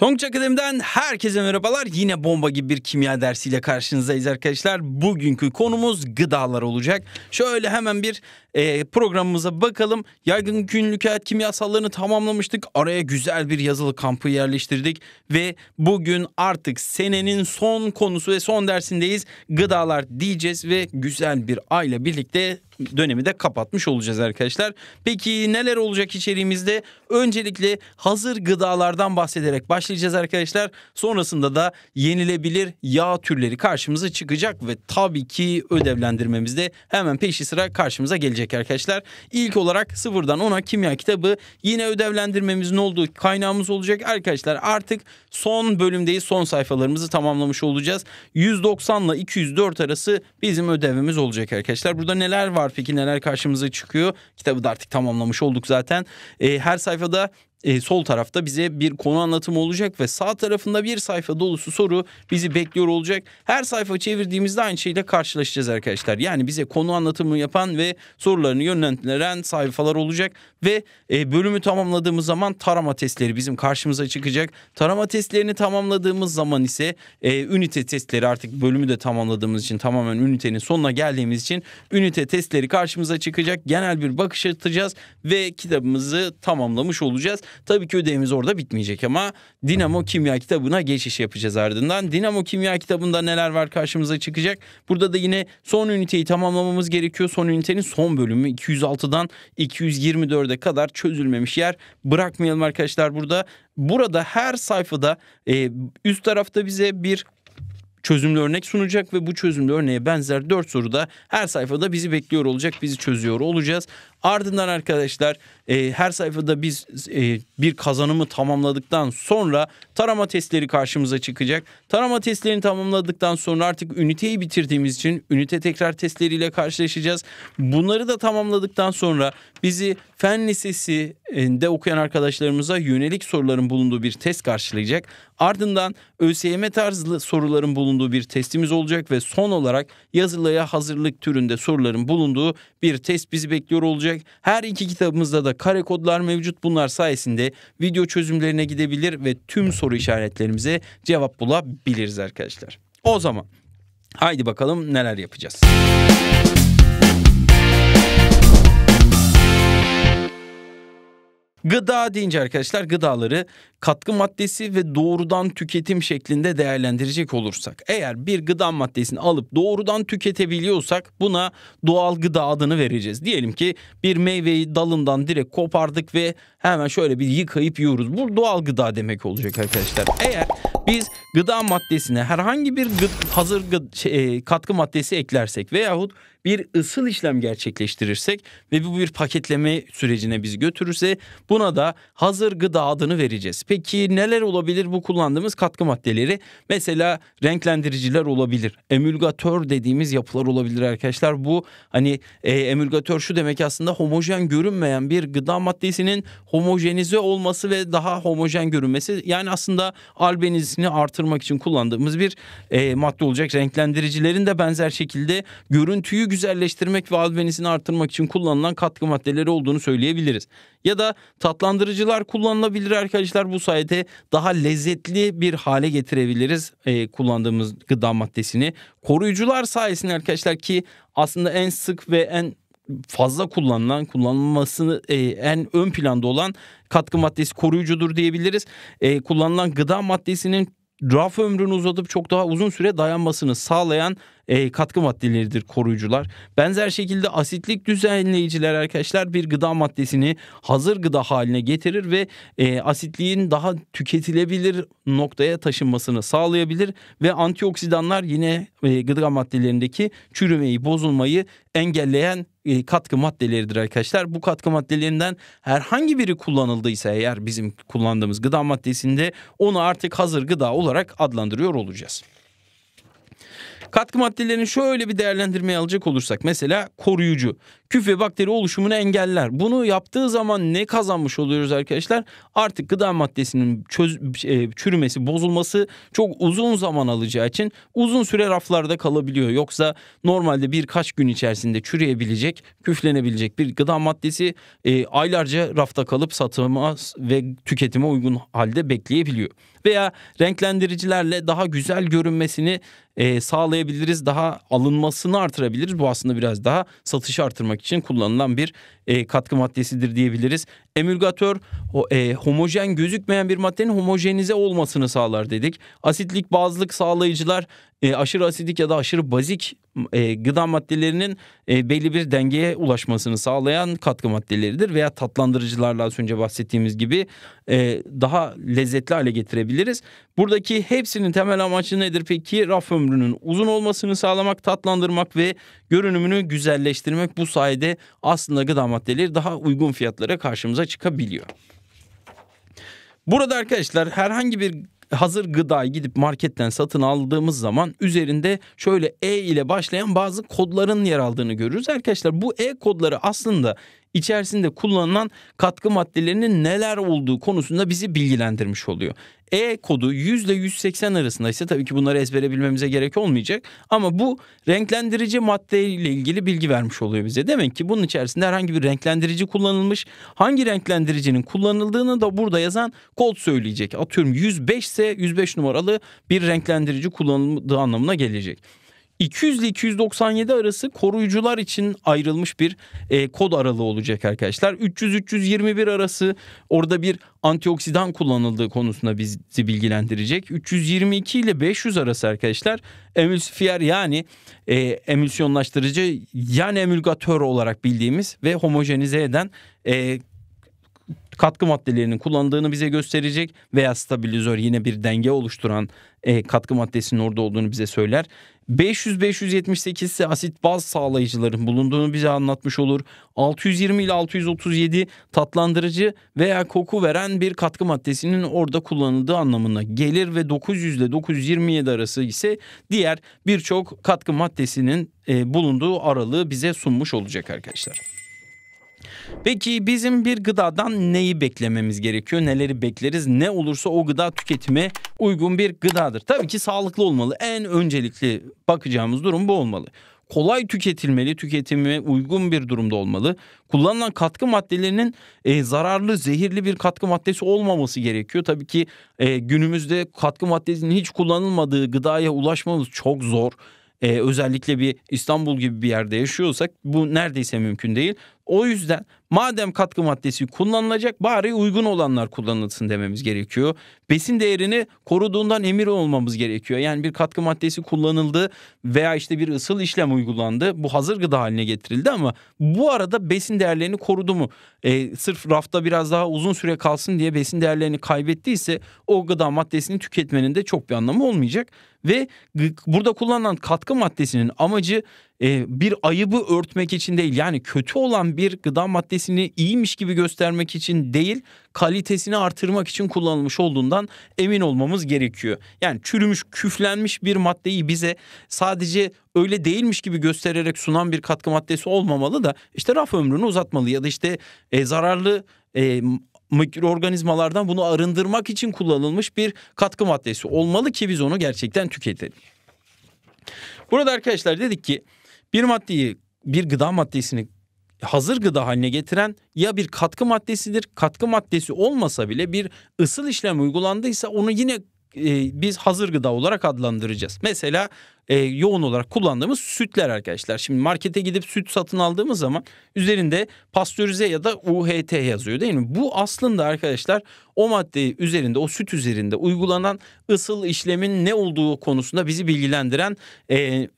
Tongç Akademi'den herkese merhabalar. Yine bomba gibi bir kimya dersiyle karşınızdayız arkadaşlar. Bugünkü konumuz gıdalar olacak. Şöyle hemen bir e, programımıza bakalım. Yaygın günlük hayat kimyasallarını tamamlamıştık. Araya güzel bir yazılı kampı yerleştirdik. Ve bugün artık senenin son konusu ve son dersindeyiz. Gıdalar diyeceğiz ve güzel bir ayla birlikte dönemi de kapatmış olacağız arkadaşlar. Peki neler olacak içeriğimizde? Öncelikle hazır gıdalardan bahsederek başlayacağız arkadaşlar. Sonrasında da yenilebilir yağ türleri karşımıza çıkacak ve tabii ki ödevlendirmemizde hemen peşi sıra karşımıza gelecek arkadaşlar. İlk olarak sıfırdan ona kimya kitabı yine ödevlendirmemizin olduğu kaynağımız olacak arkadaşlar. Artık son bölümdeyiz. Son sayfalarımızı tamamlamış olacağız. 190 ile 204 arası bizim ödevimiz olacak arkadaşlar. Burada neler var var peki neler karşımıza çıkıyor? Kitabı da artık tamamlamış olduk zaten. E, her sayfada e, sol tarafta bize bir konu anlatımı olacak ve sağ tarafında bir sayfa dolusu soru bizi bekliyor olacak. Her sayfa çevirdiğimizde aynı şeyle karşılaşacağız arkadaşlar. Yani bize konu anlatımı yapan ve sorularını yönlendiren sayfalar olacak ve e, bölümü tamamladığımız zaman tarama testleri bizim karşımıza çıkacak. Tarama testlerini tamamladığımız zaman ise e, ünite testleri artık bölümü de tamamladığımız için tamamen ünitenin sonuna geldiğimiz için ünite testleri karşımıza çıkacak. Genel bir bakış atacağız ve kitabımızı tamamlamış olacağız. Tabii ki ödevimiz orada bitmeyecek ama Dinamo Kimya kitabına geçiş yapacağız ardından. Dinamo Kimya kitabında neler var karşımıza çıkacak? Burada da yine son üniteyi tamamlamamız gerekiyor. Son ünitenin son bölümü 206'dan 224'e kadar çözülmemiş yer bırakmayalım arkadaşlar burada. Burada her sayfada e, üst tarafta bize bir çözümlü örnek sunacak ve bu çözümlü örneğe benzer 4 soruda her sayfada bizi bekliyor olacak. Bizi çözüyor olacağız. Ardından arkadaşlar e, her sayfada biz e, bir kazanımı tamamladıktan sonra tarama testleri karşımıza çıkacak. Tarama testlerini tamamladıktan sonra artık üniteyi bitirdiğimiz için ünite tekrar testleriyle karşılaşacağız. Bunları da tamamladıktan sonra bizi fen lisesinde e, okuyan arkadaşlarımıza yönelik soruların bulunduğu bir test karşılayacak. Ardından ÖSYM tarzlı soruların bulunduğu bir testimiz olacak ve son olarak yazılıya hazırlık türünde soruların bulunduğu bir test bizi bekliyor olacak olacak. Her iki kitabımızda da kare kodlar mevcut. Bunlar sayesinde video çözümlerine gidebilir ve tüm soru işaretlerimize cevap bulabiliriz arkadaşlar. O zaman haydi bakalım neler yapacağız. Müzik Gıda deyince arkadaşlar gıdaları katkı maddesi ve doğrudan tüketim şeklinde değerlendirecek olursak. Eğer bir gıda maddesini alıp doğrudan tüketebiliyorsak buna doğal gıda adını vereceğiz. Diyelim ki bir meyveyi dalından direkt kopardık ve hemen şöyle bir yıkayıp yiyoruz. Bu doğal gıda demek olacak arkadaşlar. Eğer biz gıda maddesine herhangi bir gı hazır gı şey, e, katkı maddesi eklersek veyahut bir ısıl işlem gerçekleştirirsek ve bu bir paketleme sürecine bizi götürürse buna da hazır gıda adını vereceğiz. Peki neler olabilir bu kullandığımız katkı maddeleri? Mesela renklendiriciler olabilir. Emülgatör dediğimiz yapılar olabilir arkadaşlar. Bu hani e, emülgatör şu demek aslında homojen görünmeyen bir gıda maddesinin homojenize olması ve daha homojen görünmesi. Yani aslında albenizini artırmak için kullandığımız bir e, madde olacak. Renklendiricilerin de benzer şekilde görüntüyü güzelleştirmek ve albenisini artırmak için kullanılan katkı maddeleri olduğunu söyleyebiliriz. Ya da tatlandırıcılar kullanılabilir arkadaşlar. Bu sayede daha lezzetli bir hale getirebiliriz e, kullandığımız gıda maddesini. Koruyucular sayesinde arkadaşlar ki aslında en sık ve en fazla kullanılan, kullanılmasını e, en ön planda olan katkı maddesi koruyucudur diyebiliriz. E, kullanılan gıda maddesinin raf ömrünü uzatıp çok daha uzun süre dayanmasını sağlayan e, katkı maddeleridir koruyucular. Benzer şekilde asitlik düzenleyiciler arkadaşlar bir gıda maddesini hazır gıda haline getirir ve e, asitliğin daha tüketilebilir noktaya taşınmasını sağlayabilir ve antioksidanlar yine e, gıda maddelerindeki çürümeyi, bozulmayı engelleyen e, katkı maddeleridir arkadaşlar. Bu katkı maddelerinden herhangi biri kullanıldıysa eğer bizim kullandığımız gıda maddesinde onu artık hazır gıda olarak adlandırıyor olacağız. Katkı maddelerini şöyle bir değerlendirmeye alacak olursak mesela koruyucu küf ve bakteri oluşumunu engeller. Bunu yaptığı zaman ne kazanmış oluyoruz arkadaşlar? Artık gıda maddesinin çöz, e, çürümesi, bozulması çok uzun zaman alacağı için uzun süre raflarda kalabiliyor. Yoksa normalde birkaç gün içerisinde çürüyebilecek, küflenebilecek bir gıda maddesi e, aylarca rafta kalıp satıma ve tüketime uygun halde bekleyebiliyor. Veya renklendiricilerle daha güzel görünmesini e, sağlayabiliriz. Daha alınmasını artırabiliriz. Bu aslında biraz daha satışı artırmak için kullanılan bir e, katkı maddesidir diyebiliriz. Emülgatör e, homojen gözükmeyen bir maddenin homojenize olmasını sağlar dedik. Asitlik, bazlık sağlayıcılar e, aşırı asidik ya da aşırı bazik e, gıda maddelerinin e, belli bir dengeye ulaşmasını sağlayan katkı maddeleridir veya tatlandırıcılarla az önce bahsettiğimiz gibi e, daha lezzetli hale getirebiliriz. Buradaki hepsinin temel amacı nedir peki? Raf ömrünün uzun olmasını sağlamak, tatlandırmak ve görünümünü güzelleştirmek bu sayede aslında gıda maddeleri daha uygun fiyatlara karşımıza çıkabiliyor. Burada arkadaşlar herhangi bir hazır gıdayı gidip marketten satın aldığımız zaman üzerinde şöyle E ile başlayan bazı kodların yer aldığını görürüz. Arkadaşlar bu E kodları aslında içerisinde kullanılan katkı maddelerinin neler olduğu konusunda bizi bilgilendirmiş oluyor. E kodu 100 ile 180 arasında ise tabii ki bunları ezbere bilmemize gerek olmayacak ama bu renklendirici madde ile ilgili bilgi vermiş oluyor bize. Demek ki bunun içerisinde herhangi bir renklendirici kullanılmış. Hangi renklendiricinin kullanıldığını da burada yazan kod söyleyecek. Atıyorum 105 ise 105 numaralı bir renklendirici kullanıldığı anlamına gelecek. 200 ile 297 arası koruyucular için ayrılmış bir e, kod aralığı olacak arkadaşlar. 300-321 arası orada bir antioksidan kullanıldığı konusunda bizi bilgilendirecek. 322 ile 500 arası arkadaşlar emülsifiyer yani e, emülsiyonlaştırıcı yani emülgatör olarak bildiğimiz ve homojenize eden e, katkı maddelerinin kullandığını bize gösterecek veya stabilizör yine bir denge oluşturan e, katkı maddesinin orada olduğunu bize söyler. 500-578 ise asit baz sağlayıcıların bulunduğunu bize anlatmış olur. 620 ile 637 tatlandırıcı veya koku veren bir katkı maddesinin orada kullanıldığı anlamına gelir ve 900 ile 927 arası ise diğer birçok katkı maddesinin e, bulunduğu aralığı bize sunmuş olacak arkadaşlar. Peki bizim bir gıdadan neyi beklememiz gerekiyor? Neleri bekleriz? Ne olursa o gıda tüketime uygun bir gıdadır. Tabii ki sağlıklı olmalı. En öncelikli bakacağımız durum bu olmalı. Kolay tüketilmeli, tüketime uygun bir durumda olmalı. Kullanılan katkı maddelerinin e, zararlı, zehirli bir katkı maddesi olmaması gerekiyor. Tabii ki e, günümüzde katkı maddesinin hiç kullanılmadığı gıdaya ulaşmamız çok zor. Ee, özellikle bir İstanbul gibi bir yerde yaşıyorsak bu neredeyse mümkün değil. O yüzden madem katkı maddesi kullanılacak bari uygun olanlar kullanılsın dememiz gerekiyor. Besin değerini koruduğundan emir olmamız gerekiyor. Yani bir katkı maddesi kullanıldı veya işte bir ısıl işlem uygulandı. Bu hazır gıda haline getirildi ama bu arada besin değerlerini korudu mu? E, sırf rafta biraz daha uzun süre kalsın diye besin değerlerini kaybettiyse o gıda maddesini tüketmenin de çok bir anlamı olmayacak. Ve burada kullanılan katkı maddesinin amacı e, bir ayıbı örtmek için değil yani kötü olan bir gıda maddesini iyiymiş gibi göstermek için değil kalitesini artırmak için kullanılmış olduğundan emin olmamız gerekiyor. Yani çürümüş küflenmiş bir maddeyi bize sadece öyle değilmiş gibi göstererek sunan bir katkı maddesi olmamalı da işte raf ömrünü uzatmalı ya da işte e, zararlı e, mikroorganizmalardan bunu arındırmak için kullanılmış bir katkı maddesi olmalı ki biz onu gerçekten tüketelim. Burada arkadaşlar dedik ki bir maddeyi bir gıda maddesini hazır gıda haline getiren ya bir katkı maddesidir. Katkı maddesi olmasa bile bir ısıl işlem uygulandıysa onu yine e, biz hazır gıda olarak adlandıracağız. Mesela e, yoğun olarak kullandığımız sütler arkadaşlar. Şimdi markete gidip süt satın aldığımız zaman üzerinde pastörize ya da UHT yazıyor değil mi? Bu aslında arkadaşlar o madde üzerinde o süt üzerinde uygulanan ısıl işlemin ne olduğu konusunda bizi bilgilendiren e,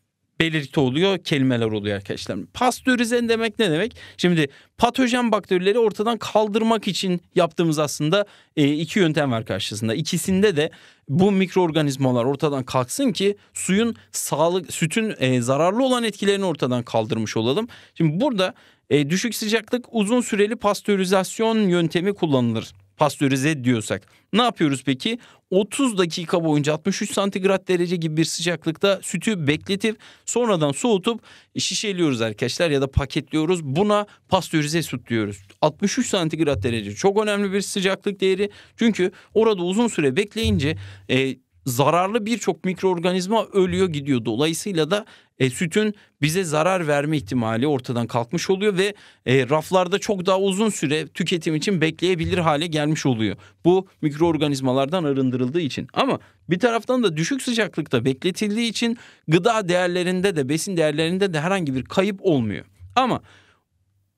belirti oluyor, kelimeler oluyor arkadaşlar. Pastörize demek ne demek? Şimdi patojen bakterileri ortadan kaldırmak için yaptığımız aslında e, iki yöntem var karşısında. İkisinde de bu mikroorganizmalar ortadan kalksın ki suyun sağlık sütün e, zararlı olan etkilerini ortadan kaldırmış olalım. Şimdi burada e, düşük sıcaklık uzun süreli pastörizasyon yöntemi kullanılır pastörize diyorsak. Ne yapıyoruz peki? 30 dakika boyunca 63 santigrat derece gibi bir sıcaklıkta sütü bekletip sonradan soğutup şişeliyoruz arkadaşlar ya da paketliyoruz. Buna pastörize süt diyoruz. 63 santigrat derece çok önemli bir sıcaklık değeri. Çünkü orada uzun süre bekleyince e, zararlı birçok mikroorganizma ölüyor gidiyor. Dolayısıyla da e, sütün bize zarar verme ihtimali ortadan kalkmış oluyor ve e, raflarda çok daha uzun süre tüketim için bekleyebilir hale gelmiş oluyor. Bu mikroorganizmalardan arındırıldığı için. Ama bir taraftan da düşük sıcaklıkta bekletildiği için gıda değerlerinde de besin değerlerinde de herhangi bir kayıp olmuyor. Ama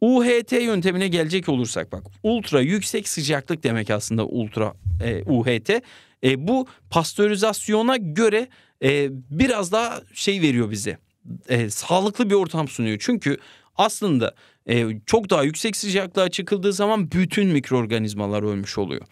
UHT yöntemine gelecek olursak bak ultra yüksek sıcaklık demek aslında ultra e, UHT e, bu pastörizasyona göre e, biraz daha şey veriyor bize. E, sağlıklı bir ortam sunuyor. Çünkü aslında e, çok daha yüksek sıcaklığa çıkıldığı zaman bütün mikroorganizmalar ölmüş oluyor.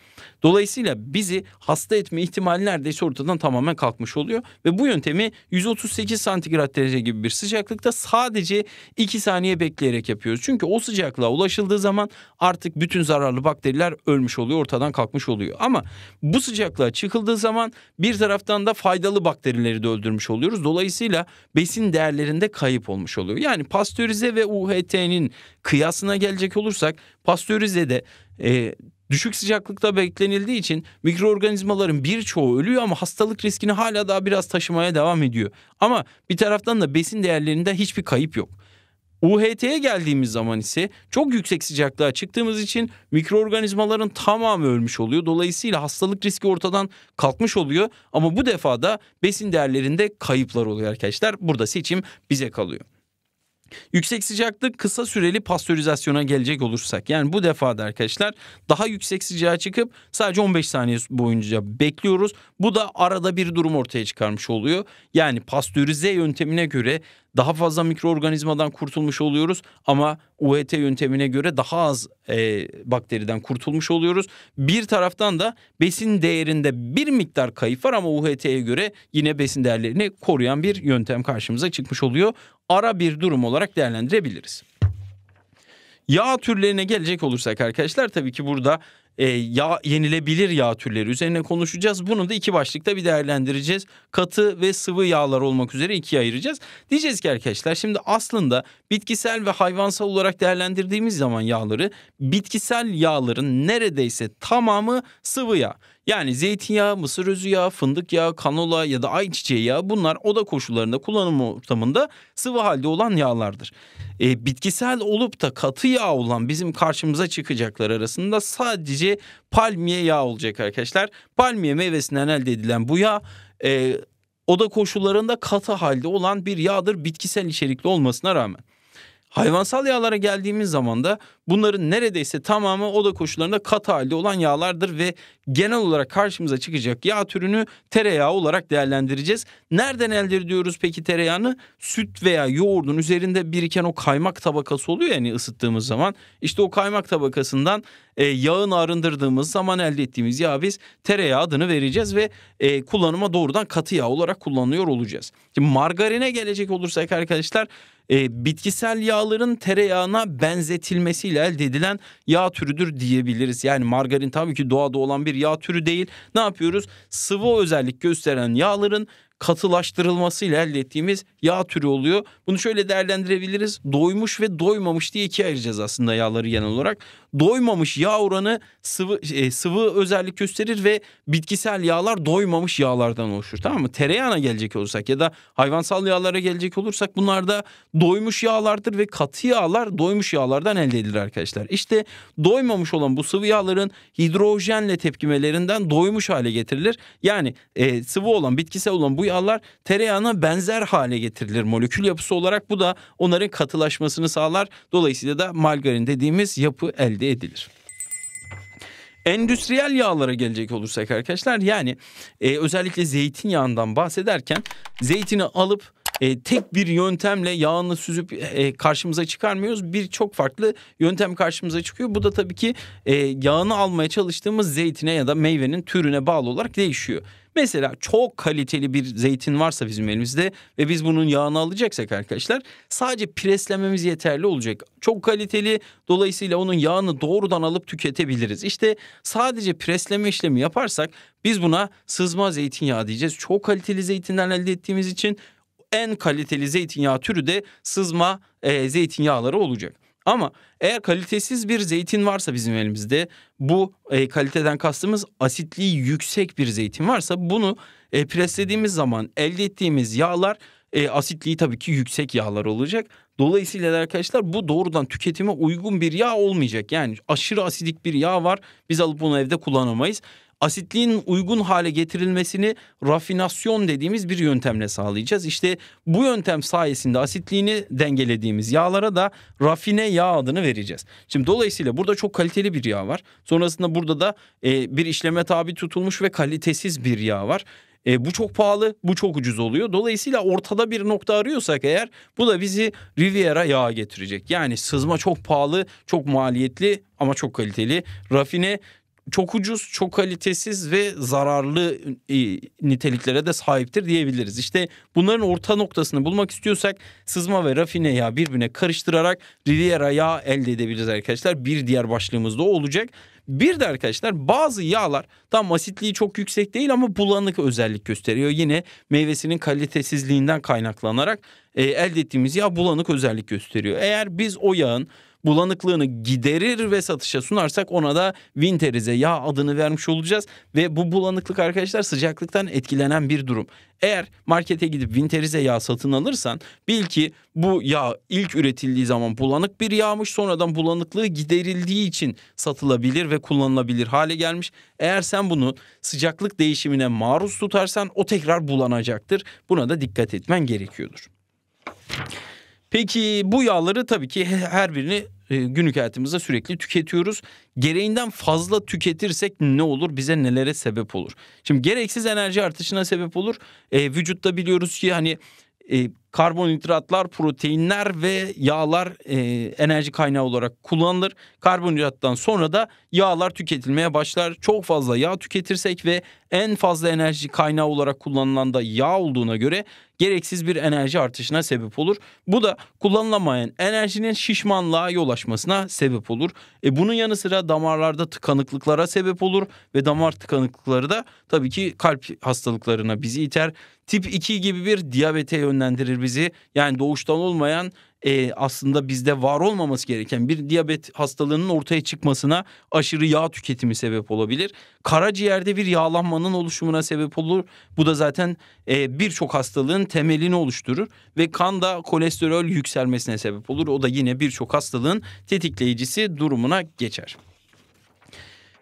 Dolayısıyla bizi hasta etme ihtimali neredeyse ortadan tamamen kalkmış oluyor. Ve bu yöntemi 138 santigrat derece gibi bir sıcaklıkta sadece 2 saniye bekleyerek yapıyoruz. Çünkü o sıcaklığa ulaşıldığı zaman artık bütün zararlı bakteriler ölmüş oluyor ortadan kalkmış oluyor. Ama bu sıcaklığa çıkıldığı zaman bir taraftan da faydalı bakterileri de öldürmüş oluyoruz. Dolayısıyla besin değerlerinde kayıp olmuş oluyor. Yani pastörize ve UHT'nin Kıyasına gelecek olursak pastörize de e, düşük sıcaklıkta beklenildiği için mikroorganizmaların birçoğu ölüyor ama hastalık riskini hala daha biraz taşımaya devam ediyor. Ama bir taraftan da besin değerlerinde hiçbir kayıp yok. UHT'ye geldiğimiz zaman ise çok yüksek sıcaklığa çıktığımız için mikroorganizmaların tamamı ölmüş oluyor. Dolayısıyla hastalık riski ortadan kalkmış oluyor ama bu defa da besin değerlerinde kayıplar oluyor arkadaşlar. Burada seçim bize kalıyor. Yüksek sıcaklık kısa süreli pastörizasyona gelecek olursak yani bu defada arkadaşlar daha yüksek sıcağa çıkıp sadece 15 saniye boyunca bekliyoruz. Bu da arada bir durum ortaya çıkarmış oluyor. Yani pastörize yöntemine göre daha fazla mikroorganizmadan kurtulmuş oluyoruz ama UHT yöntemine göre daha az e, bakteriden kurtulmuş oluyoruz. Bir taraftan da besin değerinde bir miktar kayıp var ama UHT'ye göre yine besin değerlerini koruyan bir yöntem karşımıza çıkmış oluyor. Ara bir durum olarak değerlendirebiliriz. Yağ türlerine gelecek olursak arkadaşlar tabii ki burada e, yağ yenilebilir yağ türleri üzerine konuşacağız. Bunu da iki başlıkta bir değerlendireceğiz. Katı ve sıvı yağlar olmak üzere ikiye ayıracağız. Diyeceğiz ki arkadaşlar şimdi aslında bitkisel ve hayvansal olarak değerlendirdiğimiz zaman yağları bitkisel yağların neredeyse tamamı sıvı yağ. Yani zeytinyağı, mısır özü yağı, fındık yağı, kanola ya da ayçiçeği yağı bunlar oda koşullarında kullanım ortamında sıvı halde olan yağlardır. E, bitkisel olup da katı yağ olan bizim karşımıza çıkacaklar arasında sadece palmiye yağı olacak arkadaşlar. Palmiye meyvesinden elde edilen bu yağ e, oda koşullarında katı halde olan bir yağdır bitkisel içerikli olmasına rağmen. Hayvansal yağlara geldiğimiz zaman da bunların neredeyse tamamı oda koşullarında katı halde olan yağlardır ve genel olarak karşımıza çıkacak yağ türünü tereyağı olarak değerlendireceğiz. Nereden elde ediyoruz peki tereyağını? Süt veya yoğurdun üzerinde biriken o kaymak tabakası oluyor yani ısıttığımız zaman. İşte o kaymak tabakasından e, yağın arındırdığımız zaman elde ettiğimiz yağ biz tereyağı adını vereceğiz ve e, kullanıma doğrudan katı yağ olarak kullanıyor olacağız. Şimdi margarine gelecek olursak arkadaşlar e, bitkisel yağların tereyağına benzetilmesiyle elde edilen yağ türüdür diyebiliriz. Yani margarin tabii ki doğada olan bir yağ türü değil. Ne yapıyoruz? Sıvı özellik gösteren yağların katılaştırılmasıyla elde ettiğimiz yağ türü oluyor. Bunu şöyle değerlendirebiliriz. Doymuş ve doymamış diye ikiye ayıracağız aslında yağları genel olarak doymamış yağ oranı sıvı e, sıvı özellik gösterir ve bitkisel yağlar doymamış yağlardan oluşur. Tamam mı? Tereyağına gelecek olursak ya da hayvansal yağlara gelecek olursak bunlar da doymuş yağlardır ve katı yağlar doymuş yağlardan elde edilir arkadaşlar. İşte doymamış olan bu sıvı yağların hidrojenle tepkimelerinden doymuş hale getirilir. Yani e, sıvı olan bitkisel olan bu yağlar tereyağına benzer hale getirilir molekül yapısı olarak. Bu da onların katılaşmasını sağlar. Dolayısıyla da margarin dediğimiz yapı elde elde edilir. Endüstriyel yağlara gelecek olursak arkadaşlar yani e, özellikle zeytinyağından bahsederken zeytini alıp e, tek bir yöntemle yağını süzüp e, karşımıza çıkarmıyoruz. Birçok farklı yöntem karşımıza çıkıyor. Bu da tabii ki e, yağını almaya çalıştığımız zeytine ya da meyvenin türüne bağlı olarak değişiyor. Mesela çok kaliteli bir zeytin varsa bizim elimizde ve biz bunun yağını alacaksak arkadaşlar sadece preslememiz yeterli olacak. Çok kaliteli dolayısıyla onun yağını doğrudan alıp tüketebiliriz. İşte sadece presleme işlemi yaparsak biz buna sızma zeytinyağı diyeceğiz. Çok kaliteli zeytinden elde ettiğimiz için en kaliteli zeytinyağı türü de sızma e, zeytinyağları olacak. Ama eğer kalitesiz bir zeytin varsa bizim elimizde bu e, kaliteden kastımız asitliği yüksek bir zeytin varsa bunu e, preslediğimiz zaman elde ettiğimiz yağlar e, asitliği tabii ki yüksek yağlar olacak. Dolayısıyla arkadaşlar bu doğrudan tüketime uygun bir yağ olmayacak. Yani aşırı asidik bir yağ var biz alıp bunu evde kullanamayız asitliğin uygun hale getirilmesini rafinasyon dediğimiz bir yöntemle sağlayacağız. İşte bu yöntem sayesinde asitliğini dengelediğimiz yağlara da rafine yağ adını vereceğiz. Şimdi dolayısıyla burada çok kaliteli bir yağ var. Sonrasında burada da e, bir işleme tabi tutulmuş ve kalitesiz bir yağ var. E, bu çok pahalı, bu çok ucuz oluyor. Dolayısıyla ortada bir nokta arıyorsak eğer bu da bizi Riviera yağı getirecek. Yani sızma çok pahalı, çok maliyetli ama çok kaliteli. Rafine çok ucuz, çok kalitesiz ve zararlı e, niteliklere de sahiptir diyebiliriz. İşte bunların orta noktasını bulmak istiyorsak sızma ve rafine yağ birbirine karıştırarak Riviera yağ elde edebiliriz arkadaşlar. Bir diğer başlığımız da olacak. Bir de arkadaşlar bazı yağlar tam asitliği çok yüksek değil ama bulanık özellik gösteriyor. Yine meyvesinin kalitesizliğinden kaynaklanarak e, elde ettiğimiz yağ bulanık özellik gösteriyor. Eğer biz o yağın bulanıklığını giderir ve satışa sunarsak ona da Winterize yağ adını vermiş olacağız. Ve bu bulanıklık arkadaşlar sıcaklıktan etkilenen bir durum. Eğer markete gidip Winterize yağ satın alırsan bil ki bu yağ ilk üretildiği zaman bulanık bir yağmış sonradan bulanıklığı giderildiği için satılabilir ve kullanılabilir hale gelmiş. Eğer sen bunu sıcaklık değişimine maruz tutarsan o tekrar bulanacaktır. Buna da dikkat etmen gerekiyordur. Peki bu yağları tabii ki her birini e, günlük hayatımızda sürekli tüketiyoruz. Gereğinden fazla tüketirsek ne olur? Bize nelere sebep olur? Şimdi gereksiz enerji artışına sebep olur. E, vücutta biliyoruz ki hani e, Karbonhidratlar, proteinler ve yağlar e, enerji kaynağı olarak kullanılır. Karbonhidrattan sonra da yağlar tüketilmeye başlar. Çok fazla yağ tüketirsek ve en fazla enerji kaynağı olarak kullanılan da yağ olduğuna göre gereksiz bir enerji artışına sebep olur. Bu da kullanılamayan enerjinin şişmanlığa yol açmasına sebep olur. E bunun yanı sıra damarlarda tıkanıklıklara sebep olur ve damar tıkanıklıkları da tabii ki kalp hastalıklarına bizi iter. Tip 2 gibi bir diyabete yönlendirir bizi yani doğuştan olmayan e, aslında bizde var olmaması gereken bir diyabet hastalığının ortaya çıkmasına aşırı yağ tüketimi sebep olabilir. Karaciğerde bir yağlanmanın oluşumuna sebep olur. Bu da zaten e, birçok hastalığın temelini oluşturur ve kanda kolesterol yükselmesine sebep olur. O da yine birçok hastalığın tetikleyicisi durumuna geçer.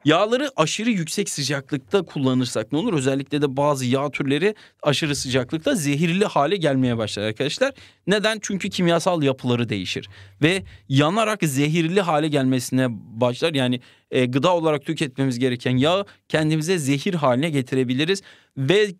Yağları aşırı yüksek sıcaklıkta kullanırsak ne olur? Özellikle de bazı yağ türleri aşırı sıcaklıkta zehirli hale gelmeye başlar arkadaşlar. Neden? Çünkü kimyasal yapıları değişir ve yanarak zehirli hale gelmesine başlar. Yani e, gıda olarak tüketmemiz gereken yağ kendimize zehir haline getirebiliriz ve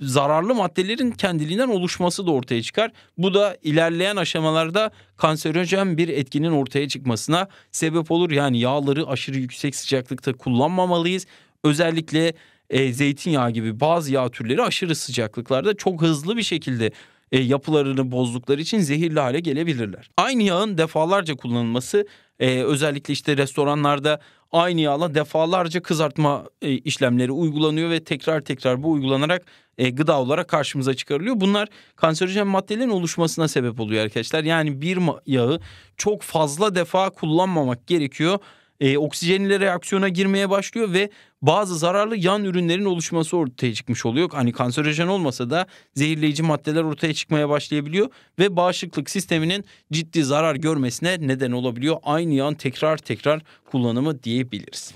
zararlı maddelerin kendiliğinden oluşması da ortaya çıkar. Bu da ilerleyen aşamalarda kanserojen bir etkinin ortaya çıkmasına sebep olur. Yani yağları aşırı yüksek sıcaklıkta kullanmamalıyız. Özellikle e, zeytinyağı gibi bazı yağ türleri aşırı sıcaklıklarda çok hızlı bir şekilde e, yapılarını bozdukları için zehirli hale gelebilirler. Aynı yağın defalarca kullanılması e, özellikle işte restoranlarda aynı yağla defalarca kızartma e, işlemleri uygulanıyor ve tekrar tekrar bu uygulanarak e, gıda olarak karşımıza çıkarılıyor. Bunlar kanserojen maddelerin oluşmasına sebep oluyor arkadaşlar. Yani bir yağı çok fazla defa kullanmamak gerekiyor e, oksijenli reaksiyona girmeye başlıyor ve bazı zararlı yan ürünlerin oluşması ortaya çıkmış oluyor. Hani kanserojen olmasa da zehirleyici maddeler ortaya çıkmaya başlayabiliyor ve bağışıklık sisteminin ciddi zarar görmesine neden olabiliyor. Aynı yan tekrar tekrar kullanımı diyebiliriz.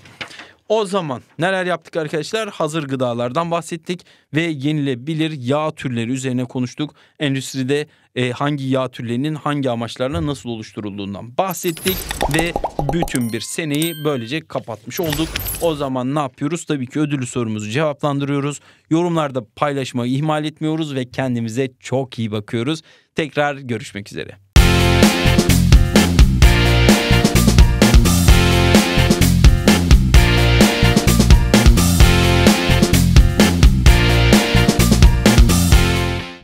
O zaman neler yaptık arkadaşlar? Hazır gıdalardan bahsettik ve yenilebilir yağ türleri üzerine konuştuk. Endüstride e, hangi yağ türlerinin hangi amaçlarla nasıl oluşturulduğundan bahsettik ve bütün bir seneyi böylece kapatmış olduk. O zaman ne yapıyoruz? Tabii ki ödülü sorumuzu cevaplandırıyoruz. Yorumlarda paylaşmayı ihmal etmiyoruz ve kendimize çok iyi bakıyoruz. Tekrar görüşmek üzere.